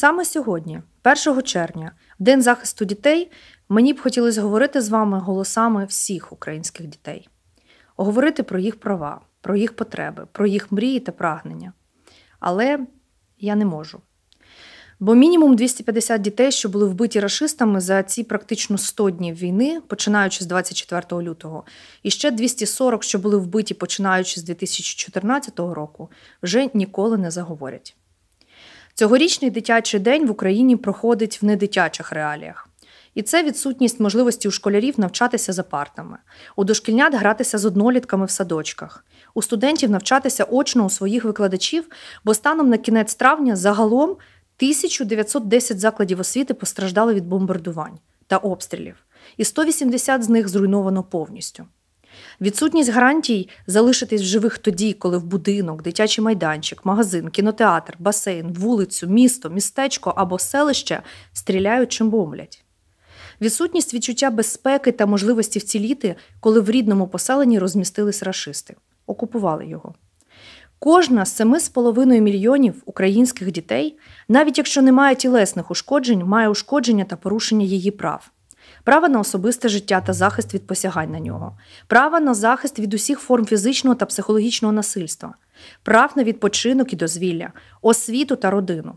Саме сьогодні, 1 червня, в день захисту дітей, мені б хотілося говорити з вами голосами всіх українських дітей, говорити про їх права, про їх потреби, про їх мрії та прагнення. Але я не можу. Бо мінімум 250 дітей, що були вбиті рашистами за ці практично 100 днів війни, починаючи з 24 лютого, і ще 240, що були вбиті починаючи з 2014 року, вже ніколи не заговорять. Цьогорічний дитячий день в Україні проходить в недитячих реаліях. І це відсутність можливості у школярів навчатися за партами, у дошкільнят гратися з однолітками в садочках, у студентів навчатися очно у своїх викладачів, бо станом на кінець травня загалом 1910 закладів освіти постраждали від бомбардувань та обстрілів, і 180 з них зруйновано повністю. Відсутність гарантій залишитись в живих тоді, коли в будинок, дитячий майданчик, магазин, кінотеатр, басейн, вулицю, місто, містечко або селище стріляють чим бомлять. Відсутність відчуття безпеки та можливості вціліти, коли в рідному поселенні розмістились рашисти, окупували його. Кожна з 7,5 мільйонів українських дітей, навіть якщо не має тілесних ушкоджень, має ушкодження та порушення її прав право на особисте життя та захист від посягань на нього, право на захист від усіх форм фізичного та психологічного насильства, прав на відпочинок і дозвілля, освіту та родину,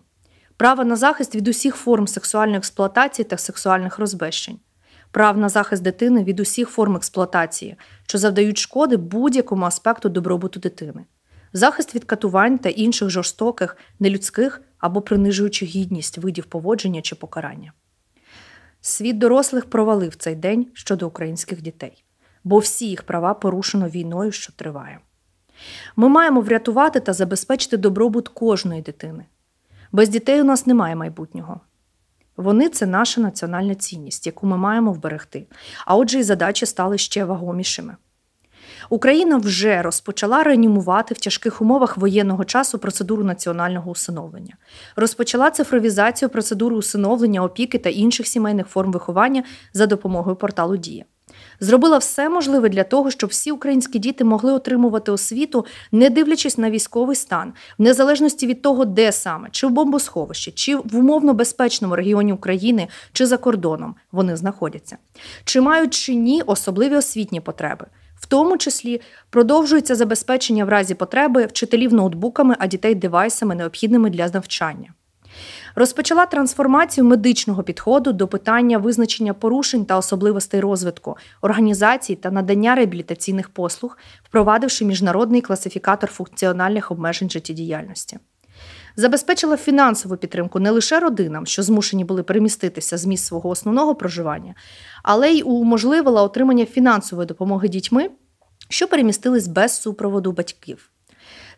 право на захист від усіх форм сексуальної експлуатації та сексуальних розбещень, прав на захист дитини від усіх форм експлуатації, що завдають шкоди будь-якому аспекту добробуту дитини. Захист від катувань та інших жорстоких, нелюдських або принижуючих гідність видів поводження чи покарання. Світ дорослих провалив цей день щодо українських дітей, бо всі їх права порушено війною, що триває. Ми маємо врятувати та забезпечити добробут кожної дитини. Без дітей у нас немає майбутнього. Вони це наша національна цінність, яку ми маємо вберегти. А отже, і задачі стали ще вагомішими. Україна вже розпочала реанімувати в тяжких умовах воєнного часу процедуру національного усиновлення, розпочала цифровізацію процедури усиновлення, опіки та інших сімейних форм виховання за допомогою порталу Дія. Зробила все можливе для того, щоб всі українські діти могли отримувати освіту, не дивлячись на військовий стан, в незалежності від того, де саме, чи в бомбосховищі, чи в умовно безпечному регіоні України, чи за кордоном вони знаходяться, чи мають чи ні особливі освітні потреби. В тому числі продовжується забезпечення в разі потреби вчителів ноутбуками, а дітей девайсами, необхідними для навчання. Розпочала трансформацію медичного підходу до питання визначення порушень та особливостей розвитку, організації та надання реабілітаційних послуг, впровадивши міжнародний класифікатор функціональних обмежень життєдіяльності забезпечила фінансову підтримку не лише родинам, що змушені були переміститися з місць свого основного проживання, але й уможливила отримання фінансової допомоги дітьми, що перемістились без супроводу батьків.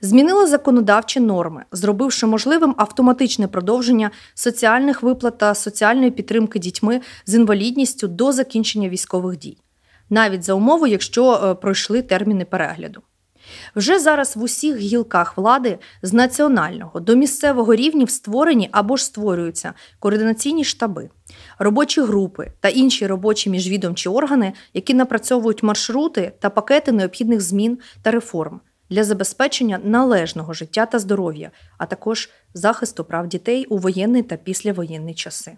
Змінила законодавчі норми, зробивши можливим автоматичне продовження соціальних виплат та соціальної підтримки дітьми з інвалідністю до закінчення військових дій, навіть за умови, якщо е, пройшли терміни перегляду. Вже зараз в усіх гілках влади з національного до місцевого рівнів створені або ж створюються координаційні штаби, робочі групи та інші робочі міжвідомчі органи, які напрацьовують маршрути та пакети необхідних змін та реформ для забезпечення належного життя та здоров'я, а також захисту прав дітей у воєнний та післявоєнні часи.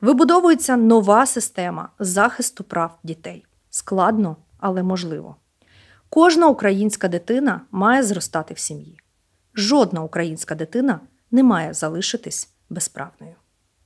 Вибудовується нова система захисту прав дітей. Складно, але можливо. Кожна українська дитина має зростати в сім'ї. Жодна українська дитина не має залишитись безправною.